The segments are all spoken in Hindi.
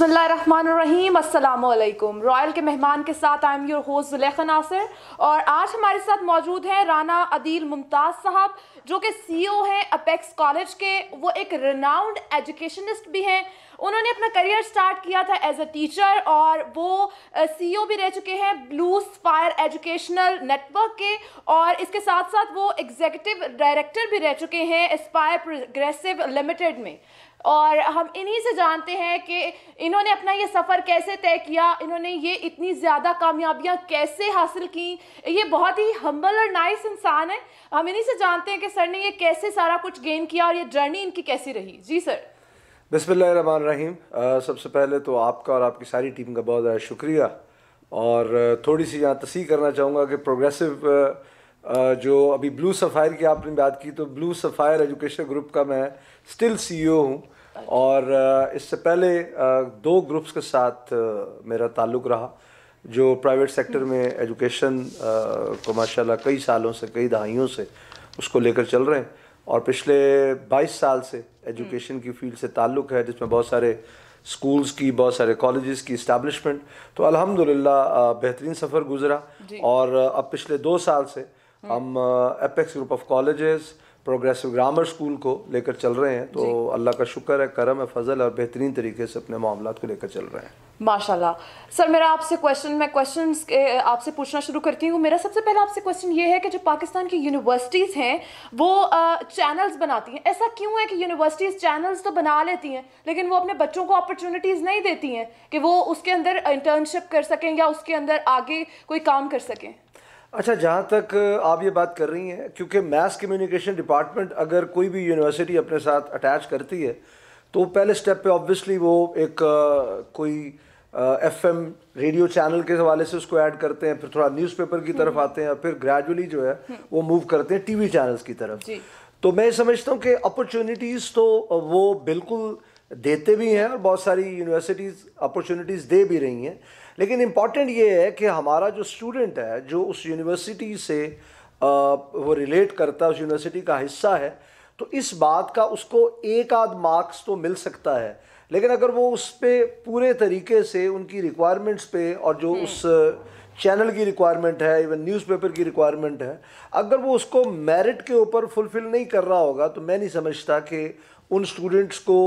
बसमीम रॉयल के मेहमान के साथ I am your host Zulekha Nasir और आज हमारे साथ मौजूद हैं राना अदील मुमताज़ साहब जो कि सीईओ e हैं अपेक्स कॉलेज के वो एक रेनाउंड एजुकेशनिस्ट भी हैं उन्होंने अपना करियर स्टार्ट किया था एज अ टीचर और वो सीईओ e भी रह चुके हैं ब्लू स्पायर एजुकेशनल नेटवर्क के और इसके साथ साथ वो एग्जीक्यूटिव डायरेक्टर भी रह चुके हैं स्पायर प्रोग्रेसिव लिमिटेड में और हम इन्हीं से जानते हैं कि इन्होंने अपना ये सफ़र कैसे तय किया इन्होंने ये इतनी ज़्यादा कामयाबियाँ कैसे हासिल की ये बहुत ही हम्बल और नाइस इंसान है हम इन्हीं से जानते हैं कि सर ने ये कैसे सारा कुछ गेन किया और ये जर्नी इनकी कैसी रही जी सर बसमान रहीम सबसे पहले तो आपका और आपकी सारी टीम का बहुत ज़्यादा शुक्रिया और थोड़ी सी यहाँ तसी करना चाहूँगा कि प्रोग्रेसिव जो अभी ब्लू सफ़ायर की आपने बात की तो ब्लू सफ़ायर एजुकेशन ग्रुप का मैं स्टिल सीईओ e हूँ और इससे पहले दो ग्रुप्स के साथ मेरा ताल्लुक़ रहा जो प्राइवेट सेक्टर में एजुकेशन को माशाल्लाह कई सालों से कई दहाइयों से उसको लेकर चल रहे हैं और पिछले 22 साल से एजुकेशन की फील्ड से ताल्लुक़ है जिसमें बहुत सारे स्कूल्स की बहुत सारे कॉलेजेस की इस्टेब्लिशमेंट तो अल्हम्दुलिल्लाह बेहतरीन सफ़र गुज़रा और अब पिछले दो साल से हम Apex group of colleges progressive grammar school को लेकर चल रहे हैं तो अल्लाह का शुक्र है करम है फजल और बेहतरीन तरीके से अपने मामला को लेकर चल रहे हैं माशाल्लाह सर मेरा आपसे क्वेश्चन मैं क्वेश्चन आपसे पूछना शुरू करती हूँ मेरा सबसे पहला आपसे क्वेश्चन ये है कि जो पाकिस्तान की यूनिवर्सिटीज़ हैं वो चैनल्स बनाती हैं ऐसा क्यों है कि यूनिवर्सिटीज़ चैनल्स तो बना लेती हैं लेकिन वो अपने बच्चों को अपॉर्चुनिटीज़ नहीं देती हैं कि वो उसके अंदर इंटर्नशिप कर सकें या उसके अंदर आगे कोई काम कर सकें अच्छा जहाँ तक आप ये बात कर रही हैं क्योंकि मैथ्स कम्युनिकेशन डिपार्टमेंट अगर कोई भी यूनिवर्सिटी अपने साथ अटैच करती है तो पहले स्टेप पे ऑब्वियसली वो एक आ, कोई एफएम रेडियो चैनल के हवाले से उसको ऐड करते हैं फिर थोड़ा न्यूज़पेपर की तरफ हम्म। आते हैं और फिर ग्रेजुअली जो है हम्म। वो मूव करते हैं टीवी चैनल्स की तरफ तो मैं समझता हूँ कि अपॉर्चुनिटीज़ तो वो बिल्कुल देते भी हैं और बहुत सारी यूनिवर्सिटीज़ अपॉर्चुनिटीज़ दे भी रही हैं लेकिन इम्पॉर्टेंट ये है कि हमारा जो स्टूडेंट है जो उस यूनिवर्सिटी से वो रिलेट करता है उस यूनिवर्सिटी का हिस्सा है तो इस बात का उसको एक आध मार्क्स तो मिल सकता है लेकिन अगर वो उस पर पूरे तरीके से उनकी रिक्वायरमेंट्स पे और जो हम्म। उस चैनल की रिक्वायरमेंट है इवन न्यूज़पेपर की रिक्वायरमेंट है अगर वो उसको मेरिट के ऊपर फुलफ़िल नहीं कर रहा होगा तो मैं नहीं समझता कि उन स्टूडेंट्स को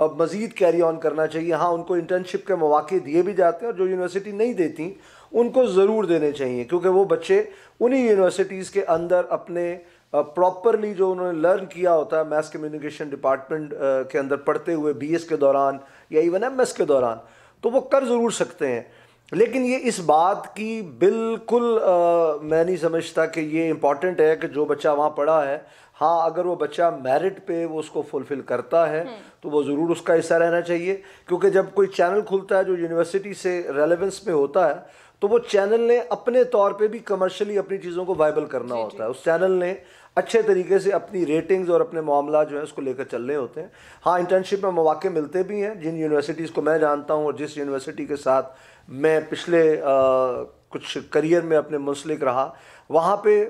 अब मज़ीद कैरी ऑन करना चाहिए हाँ उनको इंटर्नशिप के मौाक़े दिए भी जाते हैं और जो यूनिवर्सिटी नहीं देती उनको ज़रूर देने चाहिए क्योंकि वो बच्चे उन्हीं यूनिवर्सिटीज़ के अंदर अपने प्रॉपरली जो उन्होंने लर्न किया होता है मैथ्स कम्युनिकेशन डिपार्टमेंट के अंदर पढ़ते हुए बीएस के दौरान या इवन एमएस के दौरान तो वो कर ज़रूर सकते हैं लेकिन ये इस बात की बिल्कुल आ, मैं नहीं समझता कि ये इम्पॉर्टेंट है कि जो बच्चा वहाँ पढ़ा है हाँ अगर वो बच्चा मेरिट पे वो उसको फुलफ़िल करता है हम्म। तो वो ज़रूर उसका हिस्सा रहना चाहिए क्योंकि जब कोई चैनल खुलता है जो यूनिवर्सिटी से रेलेवेंस में होता है तो वो चैनल ने अपने तौर पे भी कमर्शियली अपनी चीज़ों को वाइबल करना होता है उस चैनल ने अच्छे तरीके से अपनी रेटिंग्स और अपने मामला जो है उसको लेकर चल रहे होते हैं हाँ इंटर्नशिप में मौाक़े मिलते भी हैं जिन यूनिवर्सिटीज़ को मैं जानता हूँ और जिस यूनिवर्सिटी के साथ मैं पिछले कुछ करियर में अपने मुंसलिक रहा वहाँ पे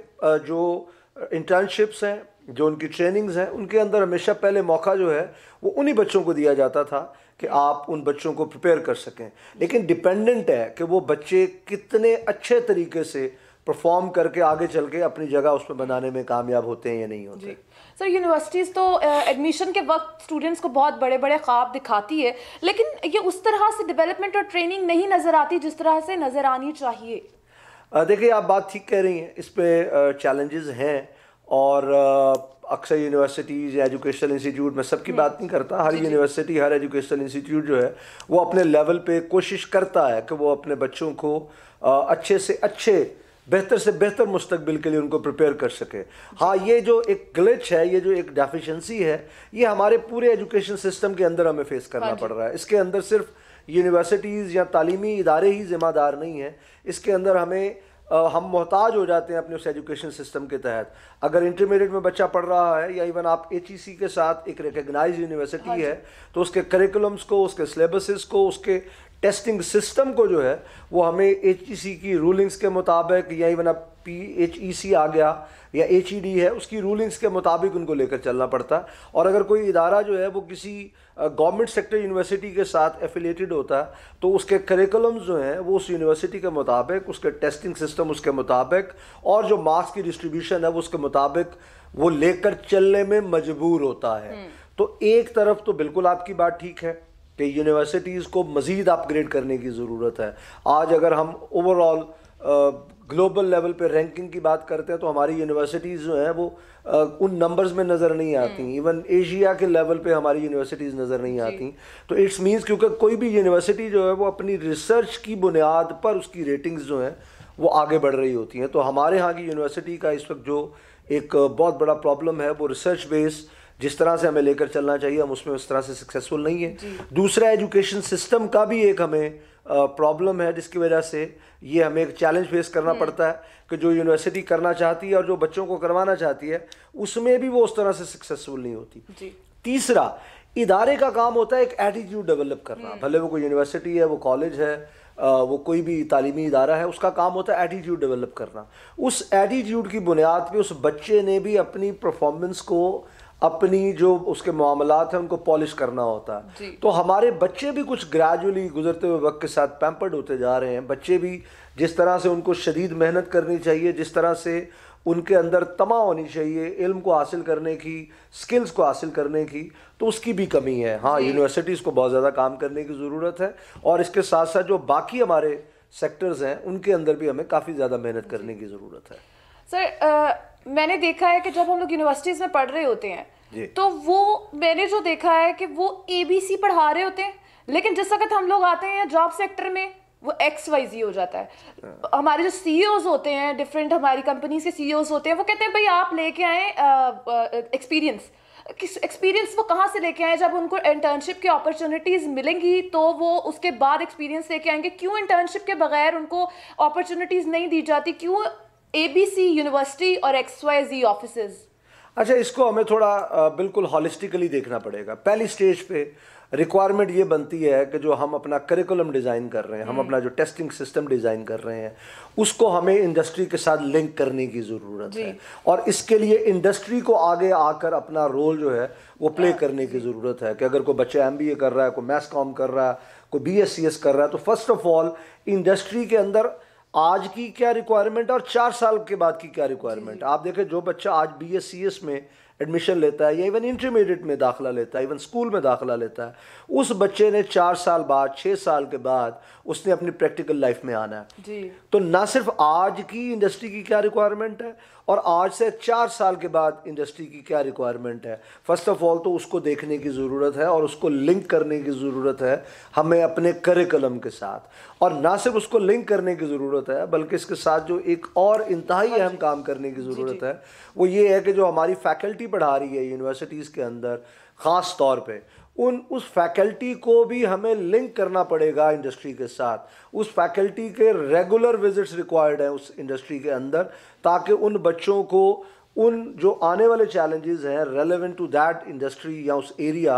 जो इंटर्नशिप्स हैं जो उनकी ट्रेनिंग्स हैं उनके अंदर हमेशा पहले मौका जो है वो उन्हीं बच्चों को दिया जाता था कि आप उन बच्चों को प्रिपेयर कर सकें लेकिन डिपेंडेंट है कि वो बच्चे कितने अच्छे तरीके से परफॉर्म करके आगे चल के अपनी जगह उसमें बनाने में कामयाब होते हैं या नहीं होते सर यूनिवर्सिटीज़ तो एडमिशन के वक्त स्टूडेंट्स को बहुत बड़े बड़े ख्वाब दिखाती है लेकिन ये उस तरह से डेवलपमेंट और ट्रेनिंग नहीं नज़र आती जिस तरह से नज़र आनी चाहिए देखिए आप बात ठीक कह रही हैं इस पर चैलेंजेस हैं और अक्सर यूनिवर्सिटीज़ या एजुकेशनल इंस्टीट्यूट में सबकी हम्म। बात नहीं करता हर यूनिवर्सिटी हर एजुकेशनल इंस्टीट्यूट जो है वो अपने लेवल पे कोशिश करता है कि वो अपने बच्चों को अच्छे से अच्छे बेहतर से बेहतर मुस्तबिल के लिए उनको प्रिपेयर कर सके हाँ ये जो एक ग्लिच है ये जो एक डेफिशिएंसी है ये हमारे पूरे एजुकेशन सिस्टम के अंदर हमें फेस करना हाँ पड़ रहा है इसके अंदर सिर्फ यूनिवर्सिटीज़ या तालीमी इदारे ही ज़िम्मेदार नहीं हैं इसके अंदर हमें आ, हम मोहताज हो जाते हैं अपने उस एजुकेशन सिस्टम के तहत अगर इंटरमीडिएट में बच्चा पढ़ रहा है या इवन आप एच के साथ एक रिकगनाइज हाँ यूनिवर्सिटी है तो उसके करिकुलम्स को उसके सिलेबसेस को उसके टेस्टिंग सिस्टम को जो है वो हमें एच e की रूलिंग्स के मुताबिक या इवन अब पी एच ई सी आ गया या एच ई डी है उसकी रूलिंग्स के मुताबिक उनको लेकर चलना पड़ता है और अगर कोई इदारा जो है वो किसी गवर्नमेंट सेक्टर यूनिवर्सिटी के साथ एफिलेटेड होता है तो उसके करिकुलम्स जो हैं वो उस यूनिवर्सिटी के मुताबिक उसके टेस्टिंग सिस्टम उसके मुताबिक और जो मार्क्स की डिस्ट्रीब्यूशन है वो उसके मुताबिक वो लेकर चलने में मजबूर होता है हम्म। तो एक तरफ तो बिल्कुल आपकी बात ठीक है कि यूनिवर्सिटीज़ को मज़ीद अपग्रेड करने की ज़रूरत है आज अगर हम ओवरऑल ग्लोबल लेवल पे रैंकिंग की बात करते हैं तो हमारी यूनिवर्सिटीज़ जो हैं वो आ, उन नंबर्स में नज़र नहीं हम्म। आती इवन एशिया के लेवल पे हमारी यूनिवर्सिटीज़ नज़र नहीं आती तो इट्स मींस क्योंकि कोई भी यूनिवर्सिटी जो है वो अपनी रिसर्च की बुनियाद पर उसकी रेटिंग्स जो हैं वो आगे बढ़ रही होती हैं तो हमारे यहाँ की यूनिवर्सिटी का इस वक्त जो एक बहुत बड़ा प्रॉब्लम है वो रिसर्च बेस्ड जिस तरह से हमें लेकर चलना चाहिए हम उसमें उस तरह से सक्सेसफुल नहीं है दूसरा एजुकेशन सिस्टम का भी एक हमें प्रॉब्लम है जिसकी वजह से ये हमें एक चैलेंज फेस करना हम्म। पड़ता है कि जो यूनिवर्सिटी करना चाहती है और जो बच्चों को करवाना चाहती है उसमें भी वो उस तरह से सक्सेसफुल नहीं होती तीसरा इदारे का काम होता है एक एटीट्यूड डेवलप करना हम्म। भले वो कोई यूनिवर्सिटी है वो कॉलेज है वो कोई भी तालीमी इदारा है उसका काम होता है एटीट्यूड डेवलप करना उस एटीट्यूड की बुनियाद पे उस बच्चे ने भी अपनी परफॉर्मेंस को अपनी जो उसके मामला हैं उनको पॉलिश करना होता है तो हमारे बच्चे भी कुछ ग्रेजुअली गुजरते हुए वक्त के साथ पैम्पर्ड होते जा रहे हैं बच्चे भी जिस तरह से उनको शदीद मेहनत करनी चाहिए जिस तरह से उनके अंदर तमा होनी चाहिए इल्म को हासिल करने की स्किल्स को हासिल करने की तो उसकी भी कमी है हाँ यूनिवर्सिटीज़ को बहुत ज़्यादा काम करने की ज़रूरत है और इसके साथ साथ जो बाकी हमारे सेक्टर्स हैं उनके अंदर भी हमें काफ़ी ज़्यादा मेहनत करने की ज़रूरत है सर मैंने देखा है कि जब हम लोग यूनिवर्सिटीज में पढ़ रहे होते हैं तो वो मैंने जो देखा है कि वो ए बी सी पढ़ा रहे होते हैं लेकिन जिस वक्त हम लोग आते हैं जॉब सेक्टर में वो एक्स वाई जी हो जाता है हाँ। हमारे जो सी e होते हैं डिफरेंट हमारी कंपनी के सी e होते हैं वो कहते हैं भाई आप लेके आए एक्सपीरियंस एक्सपीरियंस वो कहाँ से लेके आए जब उनको इंटर्नशिप की अपॉर्चुनिटीज़ मिलेंगी तो वो उसके बाद एक्सपीरियंस लेके आएंगे क्यों इंटर्नशिप के बगैर उनको अपॉर्चुनिटीज़ नहीं दी जाती क्यों एबीसी यूनिवर्सिटी और एक्स वाई जी ऑफिस अच्छा इसको हमें थोड़ा बिल्कुल हॉलिस्टिकली देखना पड़ेगा पहली स्टेज पे रिक्वायरमेंट ये बनती है कि जो हम अपना करिकुलम डिज़ाइन कर रहे हैं हम हम्म। अपना जो टेस्टिंग सिस्टम डिज़ाइन कर रहे हैं उसको हमें इंडस्ट्री के साथ लिंक करने की ज़रूरत है और इसके लिए इंडस्ट्री को आगे आकर अपना रोल जो है वो प्ले करने की ज़रूरत है कि अगर कोई बच्चा एम कर रहा है कोई मैथ्स कॉम कर रहा है कोई बी कर रहा है तो फर्स्ट ऑफ ऑल इंडस्ट्री के अंदर आज की क्या रिक्वायरमेंट और चार साल के बाद की क्या रिक्वायरमेंट आप देखें जो बच्चा आज बी एस सी एस में एडमिशन लेता है या इवन इंटरमीडिएट में दाखला लेता है इवन स्कूल में दाखला लेता है उस बच्चे ने चार साल बाद छः साल के बाद उसने अपनी प्रैक्टिकल लाइफ में आना है जी। तो ना सिर्फ आज की इंडस्ट्री की क्या रिक्वायरमेंट है और आज से चार साल के बाद इंडस्ट्री की क्या रिक्वायरमेंट है फर्स्ट ऑफ ऑल तो उसको देखने की ज़रूरत है और उसको लिंक करने की ज़रूरत है हमें अपने करिकुलम के साथ और ना सिर्फ उसको लिंक करने की ज़रूरत है बल्कि इसके साथ जो एक और इंतहाई हाँ अहम काम करने की ज़रूरत है वो ये है कि जो हमारी फैकल्टी पढ़ा रही है यूनिवर्सिटीज़ के अंदर ख़ास तौर पे उन उस फैकल्टी को भी हमें लिंक करना पड़ेगा इंडस्ट्री के साथ उस फैकल्टी के रेगुलर विजिट्स रिक्वायर्ड हैं उस इंडस्ट्री के अंदर ताकि उन बच्चों को उन जो आने वाले चैलेंजेस हैं रेलेवेंट टू दैट इंडस्ट्री या उस एरिया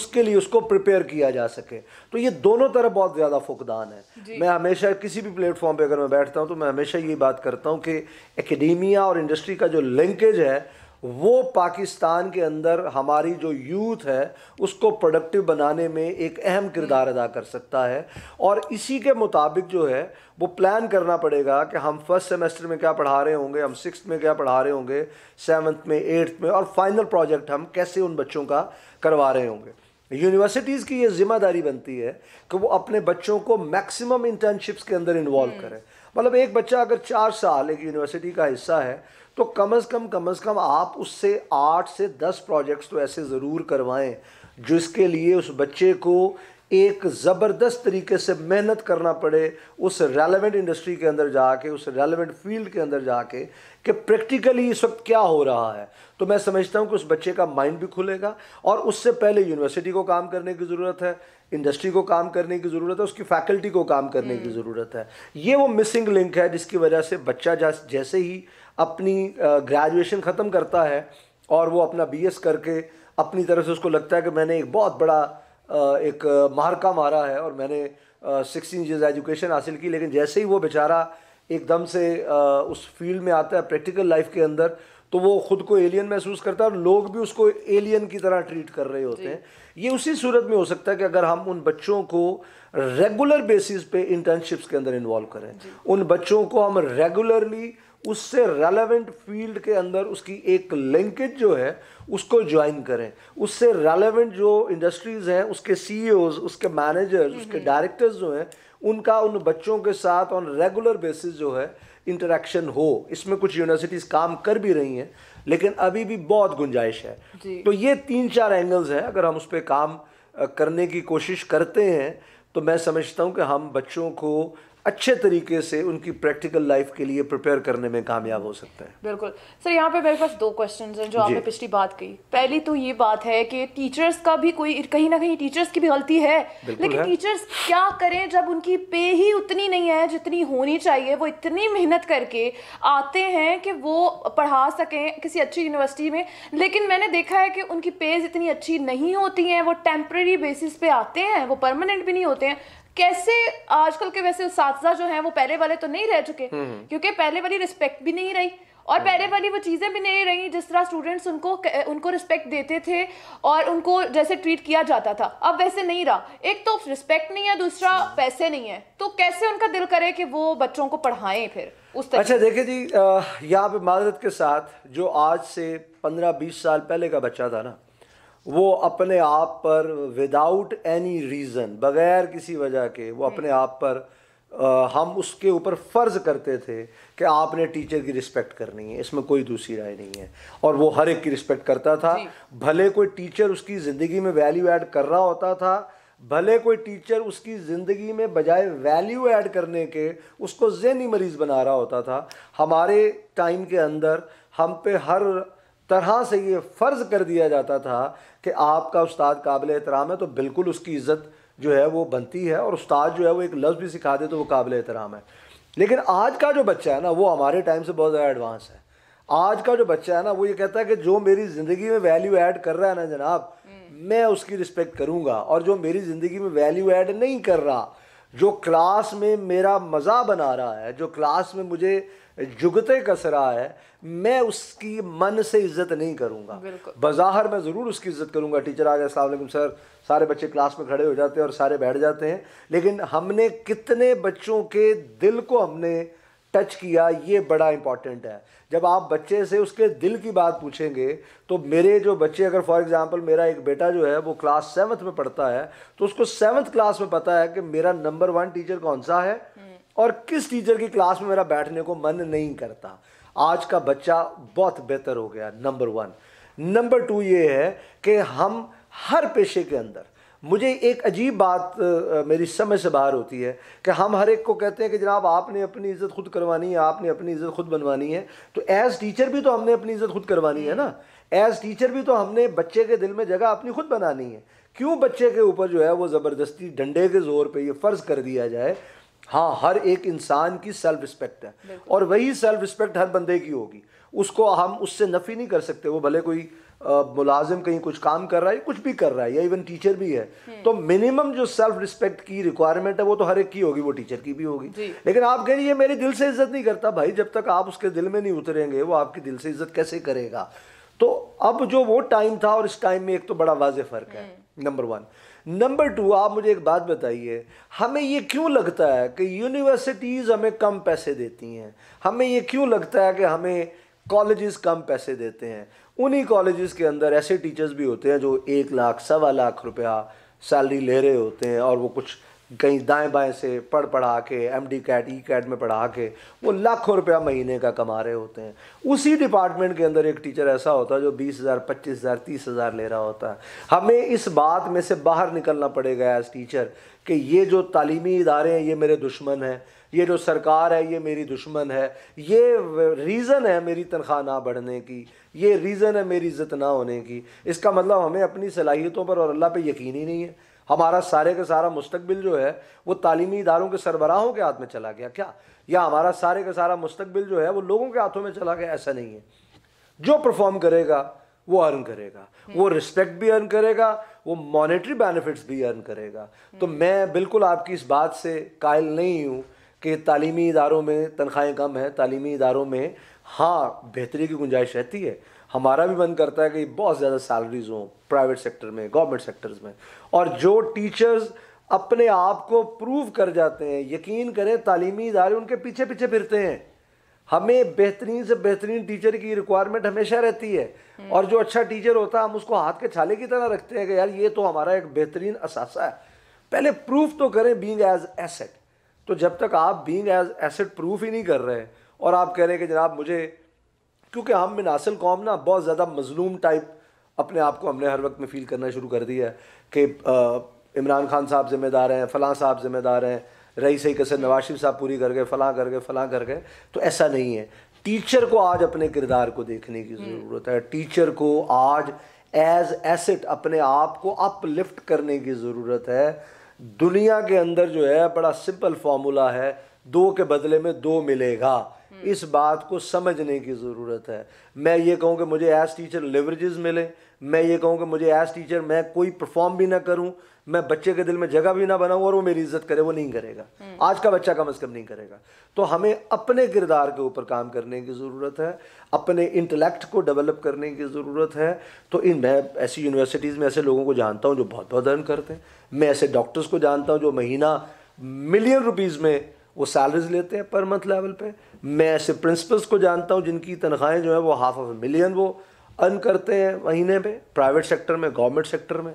उसके लिए उसको प्रिपेयर किया जा सके तो ये दोनों तरफ बहुत ज़्यादा फुकदान है मैं हमेशा किसी भी प्लेटफॉर्म पे अगर मैं बैठता हूँ तो मैं हमेशा ये बात करता हूँ कि एकेडेमिया और इंडस्ट्री का जो लिंकेज है वो पाकिस्तान के अंदर हमारी जो यूथ है उसको प्रोडक्टिव बनाने में एक अहम किरदार अदा कर सकता है और इसी के मुताबिक जो है वो प्लान करना पड़ेगा कि हम फर्स्ट सेमेस्टर में क्या पढ़ा रहे होंगे हम सिक्स में क्या पढ़ा रहे होंगे सेवन्थ में एट्थ में और फाइनल प्रोजेक्ट हम कैसे उन बच्चों का करवा रहे होंगे यूनिवर्सिटीज़ की ये जिम्मेदारी बनती है कि वो अपने बच्चों को मैक्सिमम इंटर्नशिप्स के अंदर इन्वॉल्व हम्म। करें मतलब एक बच्चा अगर चार साल एक यूनिवर्सिटी का हिस्सा है तो कम से कम कम से कम आप उससे आठ से दस प्रोजेक्ट्स तो ऐसे ज़रूर करवाएं जिसके लिए उस बच्चे को एक ज़बरदस्त तरीके से मेहनत करना पड़े उस रेलेवेंट इंडस्ट्री के अंदर जाके उस रेलेवेंट फील्ड के अंदर जाके कि प्रैक्टिकली इस वक्त क्या हो रहा है तो मैं समझता हूँ कि उस बच्चे का माइंड भी खुलेगा और उससे पहले यूनिवर्सिटी को काम करने की ज़रूरत है इंडस्ट्री को काम करने की ज़रूरत है उसकी फैकल्टी को काम करने की हम्म। ज़रूरत है ये वो मिसिंग लिंक है जिसकी वजह से बच्चा जैसे ही अपनी ग्रेजुएशन ख़त्म करता है और वो अपना बीएस करके अपनी तरफ से उसको लगता है कि मैंने एक बहुत बड़ा एक मारका मारा है और मैंने सिक्सटीन ईयर्स एजुकेशन हासिल की लेकिन जैसे ही वो बेचारा एकदम से उस फील्ड में आता है प्रैक्टिकल लाइफ के अंदर तो वो खुद को एलियन महसूस करता है और लोग भी उसको एलियन की तरह ट्रीट कर रहे होते हैं ये उसी सूरत में हो सकता है कि अगर हम उन बच्चों को रेगुलर बेसिस पे इंटर्नशिप्स के अंदर इन्वॉल्व करें उन बच्चों को हम रेगुलरली उससे रेलेवेंट फील्ड के अंदर उसकी एक लिंकेज जो है उसको ज्वाइन करें उससे रेलेवेंट जो इंडस्ट्रीज़ हैं उसके सी उसके मैनेजर्स हम्म, उसके डायरेक्टर्स हम्म। जो हैं उनका उन बच्चों के साथ ऑन रेगुलर बेसिस जो है इंटरेक्शन हो इसमें कुछ यूनिवर्सिटीज़ काम कर भी रही हैं लेकिन अभी भी बहुत गुंजाइश है तो ये तीन चार एंगल्स हैं अगर हम उस पर काम करने की कोशिश करते हैं तो मैं समझता हूँ कि हम बच्चों को अच्छे तरीके से उनकी प्रैक्टिकल लाइफ के लिए प्रिपेयर करने में कामयाब हो सकते हैं बिल्कुल सर यहाँ पे मेरे पास दो क्वेश्चन हैं जो आपने पिछली बात कही पहली तो ये बात है कि टीचर्स का भी कोई कहीं ना कहीं टीचर्स की भी गलती है लेकिन है। टीचर्स क्या करें जब उनकी पे ही उतनी नहीं है जितनी होनी चाहिए वो इतनी मेहनत करके आते हैं कि वो पढ़ा सकें किसी अच्छी यूनिवर्सिटी में लेकिन मैंने देखा है कि उनकी पेज इतनी अच्छी नहीं होती हैं वो टेम्प्रेरी बेसिस पे आते हैं वो परमानेंट भी नहीं होते हैं कैसे आजकल के वैसे उस जो हैं वो पहले वाले तो नहीं रह चुके हम्म, हम्म। क्योंकि पहले वाली रिस्पेक्ट भी नहीं रही और हम्म। पहले वाली वो चीज़ें भी नहीं रही जिस तरह स्टूडेंट्स उनको उनको रिस्पेक्ट देते थे और उनको जैसे ट्रीट किया जाता था अब वैसे नहीं रहा एक तो रिस्पेक्ट नहीं है दूसरा पैसे नहीं है तो कैसे उनका दिल करे कि वो बच्चों को पढ़ाएं फिर उस तरह अच्छा देखिए जी यहाँ पे माजरत के साथ जो आज से पंद्रह बीस साल पहले का बच्चा था ना वो अपने आप पर विदाउट एनी रीज़न बग़ैर किसी वजह के वो अपने हम्म। आप पर आ, हम उसके ऊपर फ़र्ज़ करते थे कि आपने टीचर की रिस्पेक्ट करनी है इसमें कोई दूसरी राय नहीं है और वो हर एक की रिस्पेक्ट करता था भले कोई टीचर उसकी ज़िंदगी में वैल्यू ऐड कर रहा होता था भले कोई टीचर उसकी ज़िंदगी में बजाय वैल्यू ऐड करने के उसको जहनी मरीज़ बना रहा होता था हमारे टाइम के अंदर हम पे हर तरह से ये फ़र्ज़ कर दिया जाता था कि आपका उस्ताद काबिल एहतराम है तो बिल्कुल उसकी इज़्ज़त जो है वो बनती है और उस्ताद जो है वो एक लफ्ज़ भी सिखा दे तो वो काबिल एहतराम है लेकिन आज का जो बच्चा है ना वो हमारे टाइम से बहुत ज़्यादा एडवांस है आज का जो बच्चा है ना वो ये कहता है कि जो मेरी ज़िंदगी में वैल्यू ऐड कर रहा है ना जनाब हम्म। मैं उसकी रिस्पेक्ट करूँगा और जो मेरी ज़िंदगी में वैल्यू ऐड नहीं कर रहा जो क्लास में मेरा मज़ा बना रहा है जो क्लास में मुझे जुगते कस रहा है मैं उसकी मन से इज्जत नहीं करूँगा बज़ाहर मैं ज़रूर उसकी इज्जत करूँगा टीचर आ गए अलैक्म सर सारे बच्चे क्लास में खड़े हो जाते हैं और सारे बैठ जाते हैं लेकिन हमने कितने बच्चों के दिल को हमने टच किया ये बड़ा इंपॉर्टेंट है जब आप बच्चे से उसके दिल की बात पूछेंगे तो मेरे जो बच्चे अगर फॉर एग्जांपल मेरा एक बेटा जो है वो क्लास सेवन्थ में पढ़ता है तो उसको सेवन्थ क्लास में पता है कि मेरा नंबर वन टीचर कौन सा है हम्म। और किस टीचर की क्लास में मेरा बैठने को मन नहीं करता आज का बच्चा बहुत बेहतर हो गया नंबर वन नंबर टू ये है कि हम हर पेशे के अंदर मुझे एक अजीब बात मेरी समझ से बाहर होती है कि हम हर एक को कहते हैं कि जनाब आपने अपनी इज़्ज़त खुद करवानी है आपने अपनी इज़्ज़त खुद बनवानी है तो एज़ टीचर भी तो हमने अपनी इज़्ज़त खुद करवानी है ना एज़ टीचर भी तो हमने बच्चे के दिल में जगह अपनी खुद बनानी है क्यों बच्चे के ऊपर जो है वो ज़बरदस्ती डंडे के ज़ोर पर यह फ़र्ज़ कर दिया जाए हाँ हर एक इंसान की सेल्फ रिस्पेक्ट है और वही सेल्फ रिस्पेक्ट हर बंदे की होगी उसको हम उससे नफ़ी नहीं कर सकते वो भले कोई मुलाजिम कहीं कुछ काम कर रहा है कुछ भी कर रहा है या इवन टीचर भी है हम्म। तो मिनिमम जो सेल्फ रिस्पेक्ट की रिक्वायरमेंट है वो तो हर एक की होगी वो टीचर की भी होगी लेकिन आप कह रही है मेरे दिल से इज्जत नहीं करता भाई जब तक आप उसके दिल में नहीं उतरेंगे वो आपकी दिल से इज्जत कैसे करेगा तो अब जो वो टाइम था और इस टाइम में एक तो बड़ा वाज फर्क है नंबर वन नंबर टू आप मुझे एक बात बताइए हमें ये क्यों लगता है कि यूनिवर्सिटीज़ हमें कम पैसे देती हैं हमें ये क्यों लगता है कि हमें कॉलेजेस कम पैसे देते हैं उन्हीं कॉलेजेस के अंदर ऐसे टीचर्स भी होते हैं जो एक लाख सवा लाख रुपया सैलरी ले रहे होते हैं और वो कुछ कहीं दाएं बाएं से पढ़ पढ़ा के M D cat E cat में पढ़ा के वो लाखों रुपया महीने का कमा रहे होते हैं उसी डिपार्टमेंट के अंदर एक टीचर ऐसा होता है जो बीस हज़ार पच्चीस हज़ार तीस हज़ार ले रहा होता है हमें इस बात में से बाहर निकलना पड़ेगा एज टीचर कि ये जो तालीमी इदारे हैं ये मेरे दुश्मन हैं ये जो सरकार है ये मेरी दुश्मन है ये रीज़न है मेरी तनख्वाह ना बढ़ने की ये रीज़न है मेरी इज़्ज़त ना होने की इसका मतलब हमें अपनी सलाहियतों पर और अल्लाह पर यकीन ही नहीं है हमारा सारे का सारा मुस्तबिल जो है वो तालीमी इदारों के सरबराहों के हाथ में चला गया क्या या हमारा सारे का सारा मुस्तबिल जो है वो लोगों के हाथों में चला गया ऐसा नहीं है जो परफॉर्म करेगा वो अर्न करेगा वो रिस्पेक्ट हम्म। भी अर्न करेगा वो मॉनेटरी बेनिफिट्स भी अर्न करेगा तो हम्म। मैं बिल्कुल आपकी इस बात से कायल नहीं हूँ कि तालीमी इदारों में तनख्वाहें कम हैं तालीमी इदारों में हाँ बेहतरी की गुंजाइश रहती है हमारा भी मन करता है कि बहुत ज़्यादा सैलरीज हों प्राइवेट सेक्टर में गवर्नमेंट सेक्टर्स में और जो टीचर्स अपने आप को प्रूव कर जाते हैं यकीन करें तालीमी इदारे उनके पीछे पीछे फिरते हैं हमें बेहतरीन से बेहतरीन टीचर की रिक्वायरमेंट हमेशा रहती है हम्म। और जो अच्छा टीचर होता है हम उसको हाथ के छाले की तरह रखते हैं कि यार ये तो हमारा एक बेहतरीन असासा है पहले प्रूफ तो करें बींग एज एसेट तो जब तक आप बींग एज एसेट प्रूफ ही नहीं कर रहे हैं और आप कह रहे हैं कि जनाब मुझे क्योंकि हम मिनासिल कौम ना बहुत ज़्यादा मजलूम टाइप अपने आप को हमने हर वक्त में फील करना शुरू कर दिया है कि इमरान खान साहब ज़िम्मेदार हैं फ़लाँ साहब ज़िम्मेदार हैं रही सही कसर नवाज शरीफ साहब पूरी कर गए फ़लाँ कर गए फ़लाँ कर गए तो ऐसा नहीं है टीचर को आज अपने किरदार को देखने की हम्म। ज़रूरत है टीचर को आज एज एसेट अपने आप को अपलिफ्ट करने की ज़रूरत है दुनिया के अंदर जो है बड़ा सिंपल फॉर्मूला है दो के बदले में दो मिलेगा हम्म। इस बात को समझने की ज़रूरत है मैं ये कहूँ कि मुझे एज टीचर लिवरेजेस मिले मैं ये कहूँ कि मुझे एज टीचर मैं कोई परफॉर्म भी ना करूँ मैं बच्चे के दिल में जगह भी ना बनाऊँ और वो मेरी इज्जत करे वो नहीं करेगा हम्म। आज का बच्चा कम अज़ कम नहीं करेगा तो हमें अपने किरदार के ऊपर काम करने की ज़रूरत है अपने इंटेलेक्ट को डेवलप करने की ज़रूरत है तो इन मैं ऐसी यूनिवर्सिटीज़ में ऐसे लोगों को जानता हूँ जो बहुत बहुत अर्न करते हैं मैं ऐसे डॉक्टर्स को जानता हूँ जो महीना मिलियन रुपीज़ में वो सैलरीज लेते हैं पर मंथ लेवल पे मैं ऐसे प्रिंसिपल्स को जानता हूँ जिनकी तनख्वाहें जो है वो हाफ ऑफ मिलियन वो अर्न करते हैं महीने में प्राइवेट सेक्टर में गवर्नमेंट सेक्टर में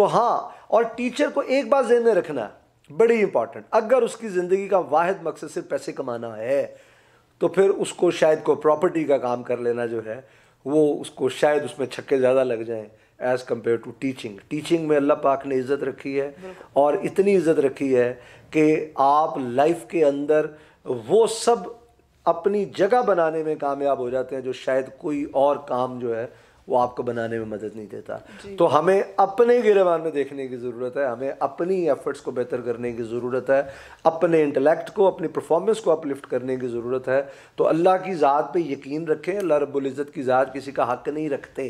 तो हाँ और टीचर को एक बात जहन में रखना है बड़ी इंपॉर्टेंट अगर उसकी ज़िंदगी का वाद मकसद सिर्फ पैसे कमाना है तो फिर उसको शायद कोई प्रॉपर्टी का काम कर लेना जो है वो उसको शायद उसमें छक्के ज़्यादा लग जाएं as compare to teaching teaching में अल्लाह पाक ने इज़्ज़त रखी है और इतनी इज़्ज़त रखी है कि आप लाइफ के अंदर वो सब अपनी जगह बनाने में कामयाब हो जाते हैं जो शायद कोई और काम जो है वो आपको बनाने में मदद नहीं देता तो हमें अपने गिरवान में देखने की ज़रूरत है हमें अपनी एफर्ट्स को बेहतर करने की ज़रूरत है अपने इंटेलेक्ट को अपनी परफॉर्मेंस को अपलिफ्ट करने की ज़रूरत है तो अल्लाह की ज़ात पे यकीन रखें अल्लाह रबुल्ज़त की ज़ात किसी का हक नहीं रखते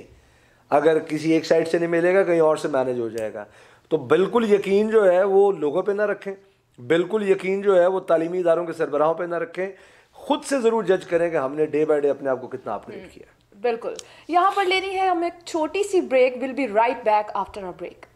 अगर किसी एक साइड से नहीं मिलेगा कहीं और से मैनेज हो जाएगा तो बिल्कुल यकीन जो है वो लोगों पर ना रखें बिल्कुल यकीन जो है वो तालीमी इदारों के सरबराहों पर ना रखें खुद से ज़रूर जज करें कि हमने डे बाई डे अपने आप को कितना अपडेट हम्म। किया बिल्कुल यहाँ पर लेनी है हम एक छोटी सी break will be right back after a break